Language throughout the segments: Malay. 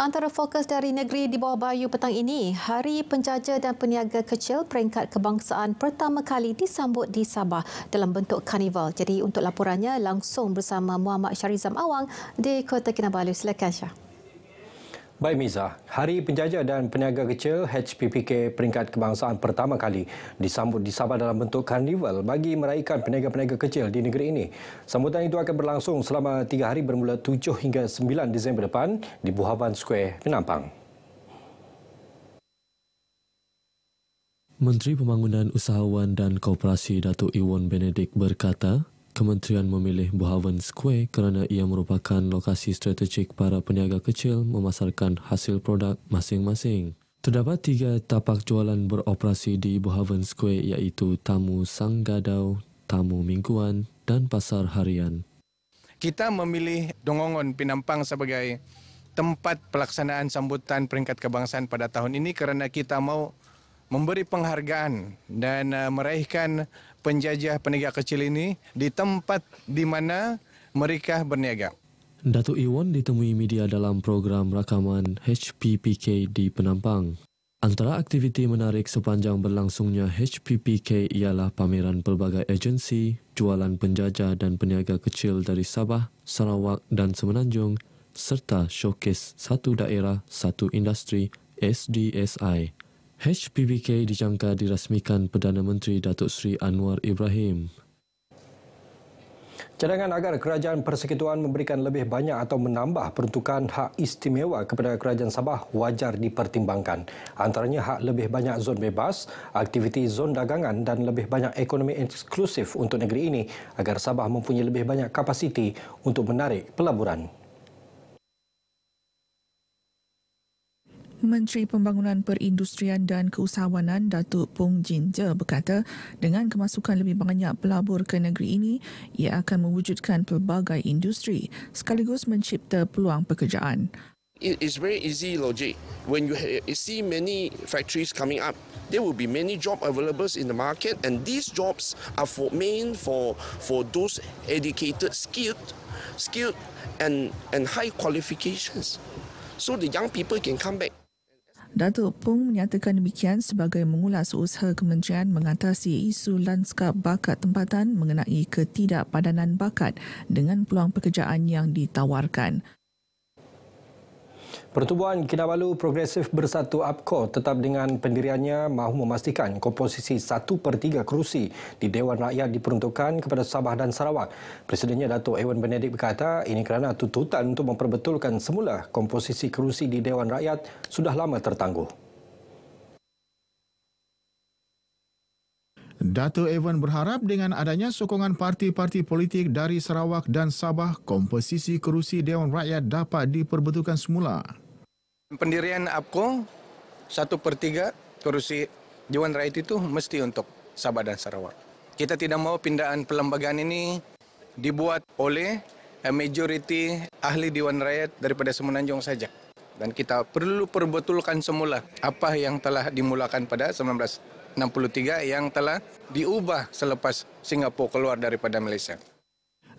Antara fokus dari negeri di bawah bayu petang ini, Hari Penjaja dan Peniaga Kecil peringkat kebangsaan pertama kali disambut di Sabah dalam bentuk karnival. Jadi untuk laporannya langsung bersama Muhammad Syarizam Awang di Kota Kinabalu. Silakan Syah. Baik Miza, Hari Penjaja dan Peniaga Kecil HPPK peringkat kebangsaan pertama kali disambut di Sabah dalam bentuk karnival bagi meraihkan peniaga-peniaga kecil di negeri ini. Sambutan itu akan berlangsung selama tiga hari bermula 7 hingga 9 Disember depan di Buhaban Square, Penampang. Menteri Pembangunan Usahawan dan Kooperasi Datuk Iwan Benedik berkata, kementerian memilih Buhaven Square kerana ia merupakan lokasi strategik para peniaga kecil memasarkan hasil produk masing-masing. Terdapat tiga tapak jualan beroperasi di Buhaven Square iaitu Tamu Sanggadau, Tamu Mingguan dan Pasar Harian. Kita memilih Dongongon Pinampang sebagai tempat pelaksanaan sambutan peringkat kebangsaan pada tahun ini kerana kita mau memberi penghargaan dan uh, meraihkan penjajah peniaga kecil ini di tempat di mana mereka berniaga. Datuk Iwan ditemui media dalam program rakaman HPPK di Penampang. Antara aktiviti menarik sepanjang berlangsungnya HPPK ialah pameran pelbagai agensi, jualan penjajah dan peniaga kecil dari Sabah, Sarawak dan Semenanjung serta showcase satu daerah, satu industri SDSI. HPBK dijangka dirasmikan Perdana Menteri Datuk Seri Anwar Ibrahim. Cadangan agar Kerajaan Persekutuan memberikan lebih banyak atau menambah peruntukan hak istimewa kepada Kerajaan Sabah wajar dipertimbangkan. Antaranya hak lebih banyak zon bebas, aktiviti zon dagangan dan lebih banyak ekonomi eksklusif untuk negeri ini agar Sabah mempunyai lebih banyak kapasiti untuk menarik pelaburan. Menteri Pembangunan Perindustrian dan Keusahawanan Datuk Pong Jin Je berkata dengan kemasukan lebih banyak pelabur ke negeri ini ia akan mewujudkan pelbagai industri sekaligus mencipta peluang pekerjaan. It is very easy logic when you ha, see many factories coming up there will be many job available in the market and these jobs are for main for for those educated skilled skilled and and high qualifications so the young people can come back Datuk Pung menyatakan demikian sebagai mengulas usaha kementerian mengatasi isu lanskap bakat tempatan mengenai ketidakpadanan bakat dengan peluang pekerjaan yang ditawarkan. Pertubuhan Kinabalu Progresif Bersatu APKO tetap dengan pendiriannya mahu memastikan komposisi 1 per 3 kerusi di Dewan Rakyat diperuntukkan kepada Sabah dan Sarawak. Presidennya Datuk Ewan Benedik berkata ini kerana tuntutan untuk memperbetulkan semula komposisi kerusi di Dewan Rakyat sudah lama tertangguh. Datuk Evan berharap dengan adanya sokongan parti-parti politik dari Sarawak dan Sabah, komposisi kerusi Dewan Rakyat dapat diperbetulkan semula. Pendirian APKO, satu per tiga kursi Dewan Rakyat itu mesti untuk Sabah dan Sarawak. Kita tidak mau pindaan pelembagaan ini dibuat oleh eh, majoriti ahli Dewan Rakyat daripada Semenanjung saja. Dan kita perlu perbetulkan semula apa yang telah dimulakan pada 1963 yang telah diubah selepas Singapura keluar daripada Malaysia.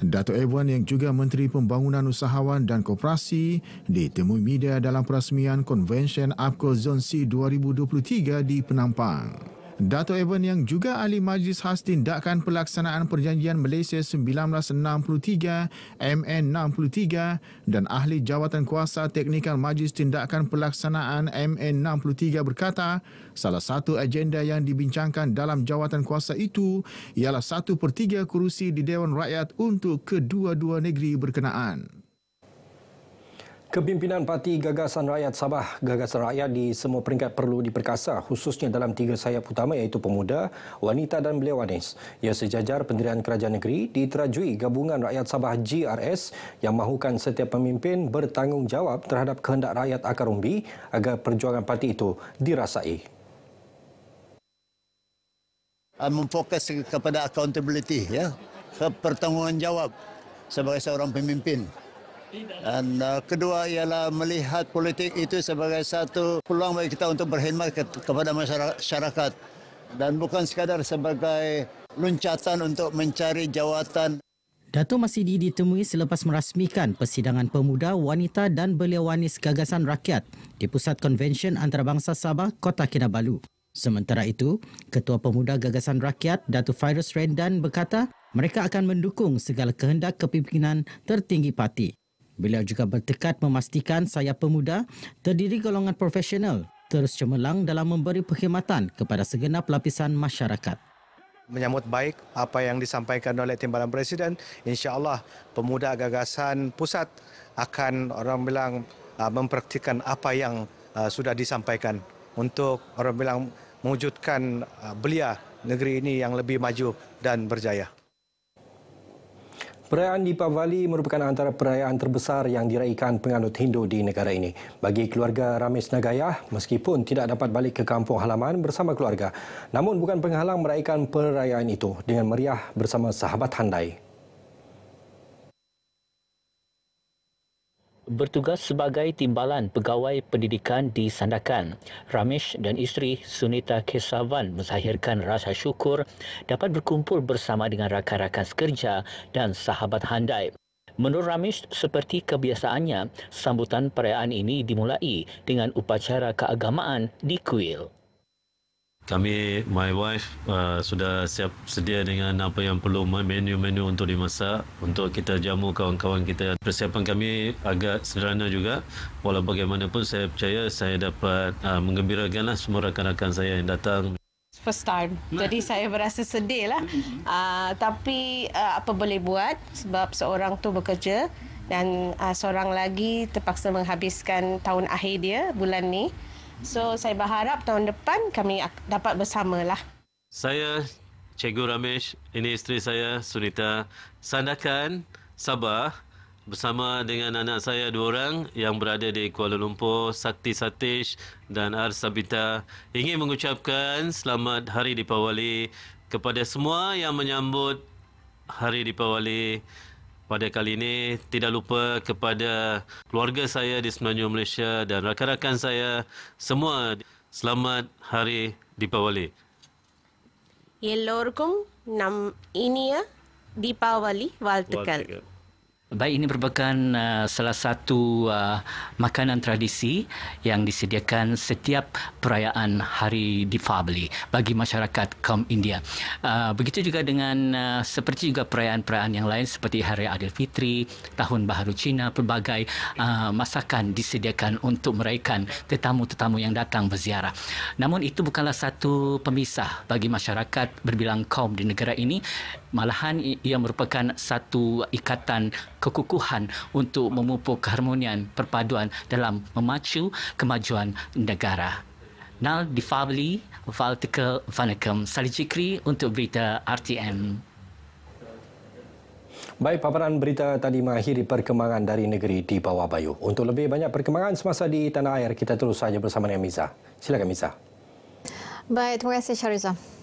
Dato' Ebon yang juga Menteri Pembangunan Usahawan dan Koperasi ditemui media dalam perasmian Konvensyen APCO Zone 2023 di Penampang. Dato' Evan yang juga ahli majlis khas tindakan pelaksanaan perjanjian Malaysia 1963 MN63 dan ahli jawatan kuasa teknikal majlis tindakan pelaksanaan MN63 berkata salah satu agenda yang dibincangkan dalam jawatan kuasa itu ialah satu per 3 kerusi di Dewan Rakyat untuk kedua-dua negeri berkenaan. Kepimpinan Parti Gagasan Rakyat Sabah, Gagasan Rakyat di semua peringkat perlu diperkasa khususnya dalam tiga sayap utama iaitu pemuda, wanita dan belia wanis. Ia sejajar pendirian kerajaan negeri diterajui gabungan rakyat Sabah GRS yang mahukan setiap pemimpin bertanggungjawab terhadap kehendak rakyat akar umbi agar perjuangan parti itu dirasai. Memfokus kepada accountability, ya, pertanggungjawab sebagai seorang pemimpin. Dan uh, kedua ialah melihat politik itu sebagai satu peluang bagi kita untuk berkhidmat ke- kepada masyarakat dan bukan sekadar sebagai luncatan untuk mencari jawatan. Dato' Masidi ditemui selepas merasmikan persidangan pemuda, wanita dan belia wanis gagasan rakyat di Pusat Konvensyen Antarabangsa Sabah, Kota Kinabalu. Sementara itu, Ketua Pemuda Gagasan Rakyat, Dato' Fairus Rendan berkata mereka akan mendukung segala kehendak kepimpinan tertinggi parti. Beliau juga bertekad memastikan saya pemuda terdiri golongan profesional terus cemerlang dalam memberi perkhidmatan kepada segenap lapisan masyarakat. Menyambut baik apa yang disampaikan oleh Timbalan Presiden, Insya Allah pemuda gagasan pusat akan orang bilang ah, mempraktikan apa yang ah, sudah disampaikan untuk orang bilang mewujudkan ah, belia negeri ini yang lebih maju dan berjaya. Perayaan Deepavali merupakan antara perayaan terbesar yang diraihkan penganut Hindu di negara ini. Bagi keluarga Ramis Nagayah, meskipun tidak dapat balik ke kampung halaman bersama keluarga, namun bukan penghalang meraihkan perayaan itu dengan meriah bersama sahabat handai. bertugas sebagai timbalan pegawai pendidikan di Sandakan. Ramesh dan isteri Sunita Kesavan menzahirkan rasa syukur dapat berkumpul bersama dengan rakan-rakan sekerja dan sahabat handai. Menurut Ramesh, seperti kebiasaannya, sambutan perayaan ini dimulai dengan upacara keagamaan di kuil. Kami, my wife, uh, sudah siap sedia dengan apa yang perlu, menu-menu untuk dimasak, untuk kita jamu kawan-kawan kita. Persiapan kami agak sederhana juga. Walau bagaimanapun, saya percaya saya dapat uh, mengembirakanlah semua rakan-rakan saya yang datang. First time. Jadi saya berasa sedih lah. Mm-hmm. Uh, tapi uh, apa boleh buat sebab seorang tu bekerja dan uh, seorang lagi terpaksa menghabiskan tahun akhir dia bulan ni. So saya berharap tahun depan kami dapat bersama lah. Saya Cikgu Ramesh, ini isteri saya Sunita. Sandakan Sabah bersama dengan anak saya dua orang yang berada di Kuala Lumpur, Sakti Satish dan Ar Sabita ingin mengucapkan selamat Hari Dipawali kepada semua yang menyambut Hari Dipawali pada kali ini tidak lupa kepada keluarga saya di Semenanjung Malaysia dan rakan-rakan saya semua selamat hari Deepawali. Yelorkum nam ini ya Deepawali Waltakal. Waltakal. Baik ini merupakan uh, salah satu uh, makanan tradisi yang disediakan setiap perayaan Hari Difabeli bagi masyarakat kaum India. Uh, begitu juga dengan uh, seperti juga perayaan-perayaan yang lain seperti Hari Adil Fitri, Tahun Baharu Cina, pelbagai uh, masakan disediakan untuk meraikan tetamu-tetamu yang datang berziarah. Namun itu bukanlah satu pemisah bagi masyarakat berbilang kaum di negara ini, malahan ia merupakan satu ikatan kekukuhan untuk memupuk keharmonian perpaduan dalam memacu kemajuan negara. Nal Difabli, Valtika Vanakam, Salih Jikri untuk berita RTM. Baik, paparan berita tadi mengakhiri perkembangan dari negeri di bawah bayu. Untuk lebih banyak perkembangan semasa di tanah air, kita terus saja bersama dengan Miza. Silakan Miza. Baik, terima kasih Syarizah.